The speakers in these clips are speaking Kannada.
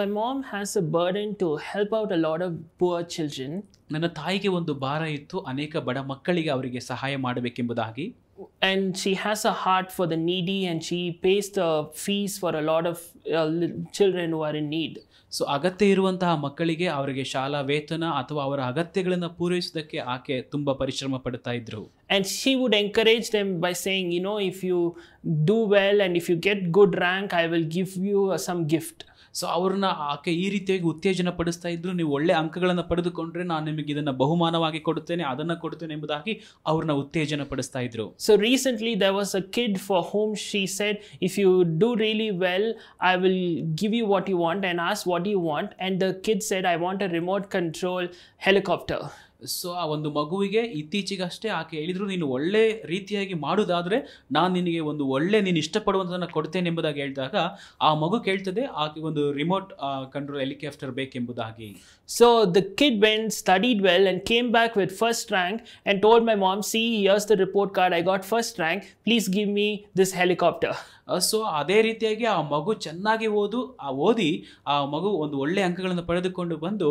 My mom has a burden to help out a lot of poor children ನನ್ನ ತಾಯಿಗೆ ಒಂದು ಭಾರ ಇತ್ತು ಅನೇಕ ಬಡ ಮಕ್ಕಳಿಗೆ ಅವರಿಗೆ ಸಹಾಯ ಮಾಡಬೇಕೆಂಬುದಾಗಿ and she has a heart for the needy and she pays the fees for a lot of uh, children who are so ಅಗತ್ಯ ಇರುವಂತಹ ಮಕ್ಕಳಿಗೆ ಅವರಿಗೆ ಶಾಲಾ ವೇತನ ಅಥವಾ ಅವರ ಅಗತ್ಯಗಳನ್ನು ಪೂರೈಸೋದಕ್ಕೆ ಆಕೆ ತುಂಬ ಪರಿಶ್ರಮ ಪಡ್ತಾ ಇದ್ರು and she would encourage them by saying you know if you do well and if you get good rank I will give you some gift so ಅವ್ರನ್ನ ಆಕೆ ಈ ರೀತಿಯಾಗಿ ಉತ್ತೇಜನ ಪಡಿಸ್ತಾ ಇದ್ರು ನೀವು ಒಳ್ಳೆ ಅಂಕಗಳನ್ನು ಪಡೆದುಕೊಂಡ್ರೆ ನಾನು ನಿಮಗೆ ಇದನ್ನು ಬಹುಮಾನವಾಗಿ ಕೊಡುತ್ತೇನೆ ಅದನ್ನು ಕೊಡುತ್ತೇನೆ ಎಂಬುದಾಗಿ ಅವ್ರನ್ನ ಉತ್ತೇಜನ ಪಡಿಸ್ತಾ ಇದ್ರು so recently there was a kid for whom she said if you do really well I will give you what you want and as what you want and the kid said I want a remote control helicopter so ಆ ಒಂದು ಮಗುವಿಗೆ ಇತ್ತೀಚೆಗಷ್ಟೇ ಆಕೆ ಹೇಳಿದ್ರು ನೀನು ಒಳ್ಳೆ ರೀತಿಯಾಗಿ ಮಾಡೋದಾದರೆ ನಾನು ನಿನಗೆ ಒಂದು ಒಳ್ಳೆ ನೀನು ಇಷ್ಟಪಡುವಂಥದ್ದನ್ನು ಕೊಡ್ತೇನೆ ಎಂಬುದಾಗಿ ಹೇಳಿದಾಗ ಆ ಮಗು ಕೇಳ್ತದೆ ಆಕೆ ಒಂದು ರಿಮೋಟ್ ಕಂಟ್ರೋಲ್ ಹೆಲಿಕಾಪ್ಟರ್ ಬೇಕೆಂಬುದಾಗಿ so the kid been studied well and came back with first rank and told my mom see here's the report card I got first rank please give me this helicopter so ಅದೇ ರೀತಿಯಾಗಿ ಆ ಮಗು ಚೆನ್ನಾಗಿ ಓದು ಆ ಓದಿ ಆ ಮಗು ಒಂದು ಒಳ್ಳೆ ಅಂಕಗಳನ್ನು ಪಡೆದುಕೊಂಡು ಬಂದು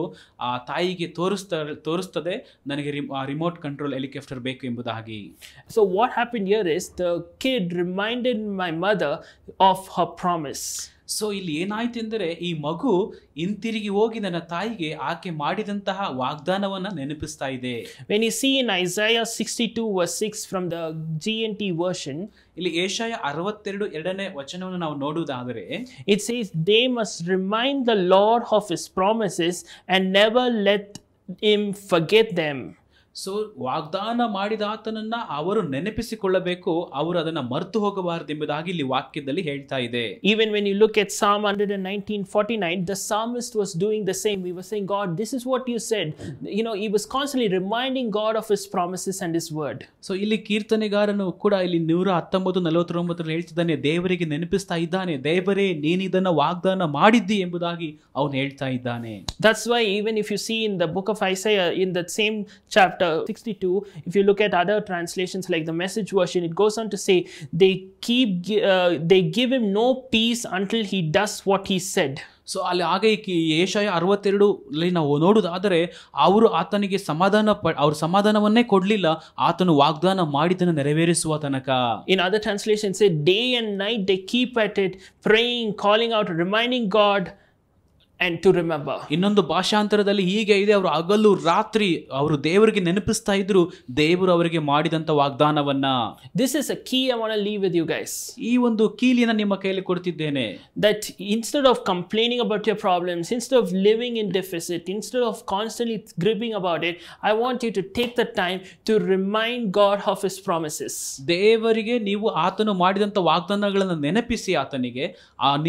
ಆ ತಾಯಿಗೆ ತೋರಿಸ್ತಾ ತೋರಿಸ್ತದೆ ಅಂದರೆ ನನಗೆ ಆ ರಿಮೋಟ್ ಕಂಟ್ರೋಲ್ ಹೆಲಿಕಾಪ್ಟರ್ ಬೇಕು ಎಂಬುದಾಗಿ so what happen here is the kid reminded my mother of her promise so ಇಲ್ಲಿ ಏನಾಯ್ತು ಎಂದರೆ ಈ ಮಗು ಹಿಂತಿರುಗಿ ಹೋಗಿ ನನ್ನ ತಾಯಿಗೆ ಆಕೆ ಮಾಡಿದಂತಹ ವಾಗ್ದಾನವನ್ನು ನೆನಪಿಸ್ತಾ ಇದೆ when you see in Isaiah sixty two six from the G N T version ಇಲ್ಲಿ ಏಷಾಯ ಅರವತ್ತೆರಡು ಎರಡನೇ ವಚನವನ್ನು ನಾವು ನೋಡುವುದಾದರೆ it's is they must remind the Lord of his promises and never let him forget them so ವಾಗ್ದಾನ ಮಾಡಿದ ಆತನನ್ನ ಅವರು ನೆನಪಿಸಿಕೊಳ್ಳಬೇಕು ಅವರು ಅದನ್ನು ಮರೆತು ಹೋಗಬಾರದೆಂಬುದಾಗಿ ಇಲ್ಲಿ ವಾಕ್ಯದಲ್ಲಿ ಹೇಳ್ತಾ ಇದೆ even when you look at some hundred and nineteen forty nine the psalmist was doing the same we was saying God this is what you said you know he was constantly reminding God of his promises and his word so ಇಲ್ಲಿ ಕೀರ್ತನೆಗಾರನು ಕೂಡ ಇಲ್ಲಿ ನೂರ ಹತ್ತೊಂಬತ್ತು ನಲವತ್ತೊಂಬತ್ತರಲ್ಲಿ ಹೇಳ್ತಿದ್ದಾನೆ ದೇವರಿಗೆ ನೆನಪಿಸ್ತಾ ಇದ್ದಾನೆ ದೇವರೇ ನೀನು ವಾಗ್ದಾನ ಮಾಡಿದ್ದಿ ಎಂಬುದಾಗಿ ಅವನು ಹೇಳ್ತಾ ಇದ್ದಾನೆ that's why even if you see in the book of Isaiah in the same chapter chapter 62, if you look at other translations like the message version, it goes on to say, they keep, uh, they give him no peace until he does what he said. So ಅಲ್ಲಿ ಹಾಗೆ ಈ ಏಷಾಯ ಅರವತ್ತೆರಡುಲಿ ನಾವು ನೋಡೋದಾದರೆ ಅವರು ಆತನಿಗೆ ಸಮಾಧಾನ ಪ ಅವ್ರ ಸಮಾಧಾನವನ್ನೇ ಕೊಡಲಿಲ್ಲ ಆತನು ವಾಗ್ದಾನ ಮಾಡಿದನ್ನು ನೆರವೇರಿಸುವ ತನಕ in other translations day and night they keep at it praying calling out reminding God and to remember ಇನ್ನೊಂದು ಭಾಷಾಂತರದಲ್ಲಿ ಹೀಗೆ ಇದೆ ಅವರು ಹಗಲು ರಾತ್ರಿ ಅವರು ದೇವರಿಗೆ ನೆನಪಿಸ್ತಾ ಇದ್ರು ದೇವರು ಅವರಿಗೆ ಮಾಡಿದಂತ ವಾಗ್ದಾನವನ್ನ this is a key I want leave with you guys ಈ ಒಂದು ಕೀಲಿನ ನಿಮ್ಮ ಕೈಯಲ್ಲಿ ಕೊಡ್ತಿದ್ದೇನೆ that instead of complaining about your problems instead of living in deficit instead of constantly griping about it I want you to take the time to remind God of his promises ದೇವರಿಗೆ ನೀವು ಆತನು ಮಾಡಿದಂತ ವಾಗ್ದಾನಗಳನ್ನು ನೆನಪಿಸಿ ಆತನಿಗೆ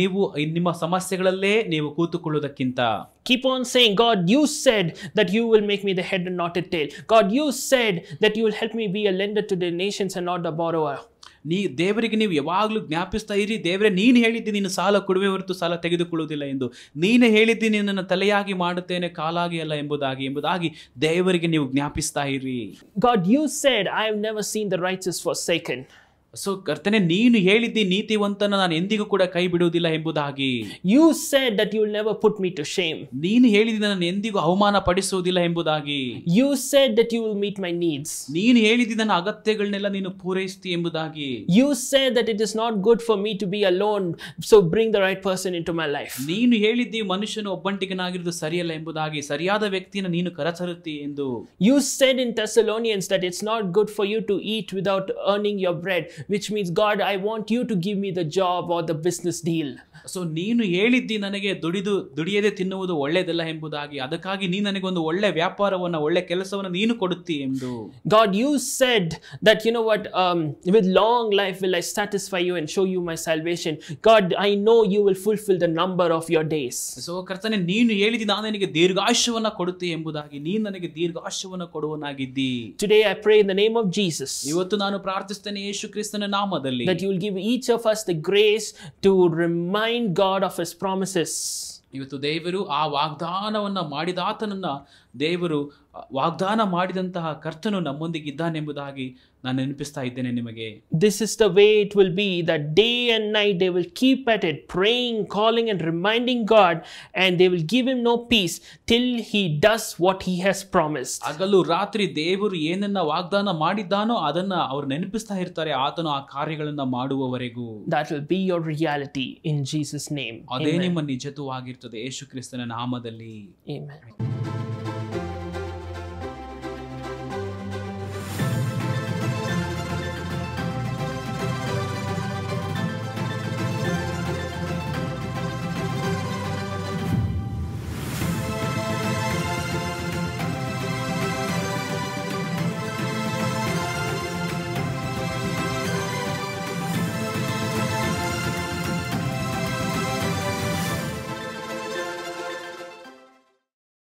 ನೀವು ನಿಮ್ಮ ಸಮಸ್ಯೆಗಳಲ್ಲೇ ನೀವು ಕೂತುಕೊಳ್ಳೋದು ಹೇಳುವುದಕ್ಕಿಂತ Keep on saying, God, you said that you will make me the head and not a tail. God, you said that you will help me be a lender to the nations and not a borrower. ನೀ ದೇವರಿಗೆ ನೀವು ಯಾವಾಗಲೂ ಜ್ಞಾಪಿಸ್ತಾ ಇರಿ ದೇವರೇ ನೀನು ಹೇಳಿದ್ದಿ ನೀನು ಸಾಲ ಕೊಡುವೆ ಹೊರತು ಸಾಲ ತೆಗೆದುಕೊಳ್ಳುವುದಿಲ್ಲ ಎಂದು ನೀನು ಹೇಳಿದ್ದಿ ನಿನ್ನನ್ನು ತಲೆಯಾಗಿ ಮಾಡುತ್ತೇನೆ ಕಾಲಾಗಿ ಅಲ್ಲ ಎಂಬುದಾಗಿ ಎಂಬುದಾಗಿ ದೇವರಿಗೆ ನೀವು ಜ್ಞಾಪಿಸ್ತಾ ಇರಿ God you said I have never seen the righteous forsaken so ಕರ್ತನೆ ನೀನು ಹೇಳಿದ್ದಿ ನೀತಿವಂತನ ನಾನು ಎಂದಿಗೂ ಕೂಡ ಕೈ ಬಿಡುವುದಿಲ್ಲ ಎಂಬುದಾಗಿ you said that you never put me to shame ನೀನು ಹೇಳಿದ ನಾನು ಎಂದಿಗೂ ಅವಮಾನ ಪಡಿಸುವುದಿಲ್ಲ ಎಂಬುದಾಗಿ you said that you will meet my needs ನೀನು ಹೇಳಿದ್ದಿ ನನ್ನ ಅಗತ್ಯಗಳನ್ನೆಲ್ಲ ನೀನು ಪೂರೈಸ್ತಿ ಎಂಬುದಾಗಿ you said that it is not good for me to be alone so bring the right person into my life ನೀನು ಹೇಳಿದ್ದಿ ಮನುಷ್ಯನ ಒಬ್ಬಂಟಿಗನಾಗಿರುವುದು ಸರಿಯಲ್ಲ ಎಂಬುದಾಗಿ ಸರಿಯಾದ ವ್ಯಕ್ತಿಯನ್ನು ನೀನು ಕರತರುತ್ತಿ ಎಂದು you said in Thessalonians that it's not good for you to eat without earning your bread which means, God, I want you to give me the job or the business deal. So ನೀನು ಹೇಳಿದ್ದಿ ನನಗೆ ದುಡಿದು ದುಡಿಯದೆ ತಿನ್ನುವುದು ಒಳ್ಳೆಯದಲ್ಲ ಎಂಬುದಾಗಿ ಅದಕ್ಕಾಗಿ ನೀನು ನನಗೊಂದು ಒಳ್ಳೆ ವ್ಯಾಪಾರವನ್ನು ಒಳ್ಳೆ ಕೆಲಸವನ್ನು ನೀನು ಕೊಡುತ್ತಿ ಎಂದು God you said that you know what with long life will I satisfy you and show you my salvation God I know you will fulfil the number of your days so ಕರ್ತನೆ ನೀನು ಹೇಳಿದಿ ನಾನು ನನಗೆ ದೀರ್ಘಾಶವನ್ನು ಕೊಡುತ್ತೆ ಎಂಬುದಾಗಿ ನೀನು ನನಗೆ ದೀರ್ಘಾಶವನ್ನು ಕೊಡುವನಾಗಿದ್ದಿ today I pray in the name of Jesus ಇವತ್ತು ನಾನು ಪ್ರಾರ್ಥಿಸ್ತೇನೆ ಯೇಸು ಕ್ರಿಸ್ತ that you will give each of us the grace to remind God of his promises ದೇವರು ವಾಗ್ದಾನ ಮಾಡಿದಂತಹ ಕರ್ತನು ಎಂಬುದಾಗಿ ನಾನು ನೆನಪಿಸ್ತಾ ಇದ್ದೇನೆ ನಿಮಗೆ this is the way it will be the day and night they will keep at it praying calling and reminding God and they will give him no peace till he does what he has promise ಹಗಲು ರಾತ್ರಿ ದೇವರು ಏನನ್ನ ವಾಗ್ದಾನ ಮಾಡಿದ್ದಾನೋ ಅದನ್ನ ಅವರು ನೆನಪಿಸ್ತಾ ಇರ್ತಾರೆ ಆತನು ಆ ಕಾರ್ಯಗಳನ್ನ ಮಾಡುವವರೆಗೂ that will be your reality in Jesus name ಅದೇ ನಿಮ್ಮ ಆಗಿರ್ತದೆ ಯೇಸು ಕ್ರಿಸ್ತನ ನಾಮದಲ್ಲಿ ಆಮೆನ್